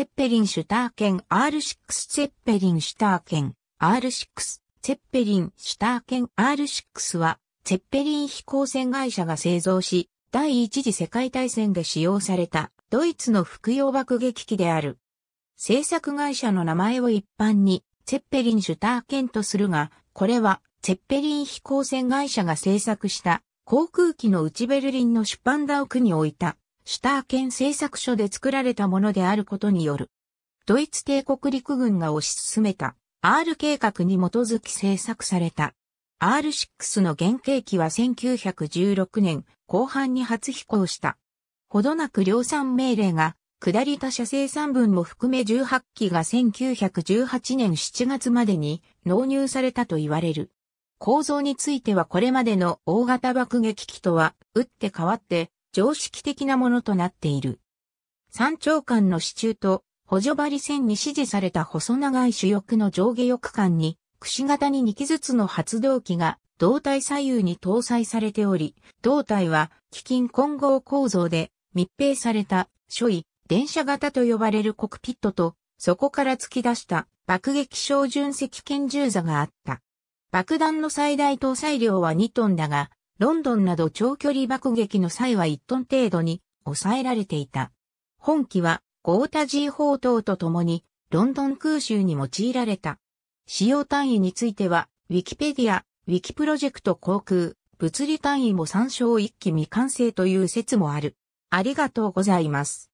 ェッペリンシュターケン R6 ツェッペリンシュターケン R6 ツェッペリンシュターケン R6 はツェッペリン飛行船会社が製造し、第一次世界大戦で使用されたドイツの服用爆撃機である。製作会社の名前を一般にツェッペリンシュターケンとするが、これはツェッペリン飛行船会社が製作した航空機の内ベルリンのシュパンダウクに置いたシュター県製作所で作られたものであることによる。ドイツ帝国陸軍が推し進めた R 計画に基づき製作された。R6 の原型機は1916年後半に初飛行した。ほどなく量産命令が下り他社生産分も含め18機が1918年7月までに納入されたと言われる。構造についてはこれまでの大型爆撃機とは打って変わって常識的なものとなっている。山頂間の支柱と補助張り線に指示された細長い主翼の上下翼間に、くし形に2機ずつの発動機が胴体左右に搭載されており、胴体は基金混合構造で密閉された所位、電車型と呼ばれるコクピットと、そこから突き出した爆撃小巡石拳銃座があった。爆弾の最大搭載量は2トンだが、ロンドンなど長距離爆撃の際は1トン程度に抑えられていた。本機はゴータ G 砲塔と共にロンドン空襲に用いられた。使用単位については、ウィキペディア、ウィキプロジェクト航空、物理単位も参照一機未完成という説もある。ありがとうございます。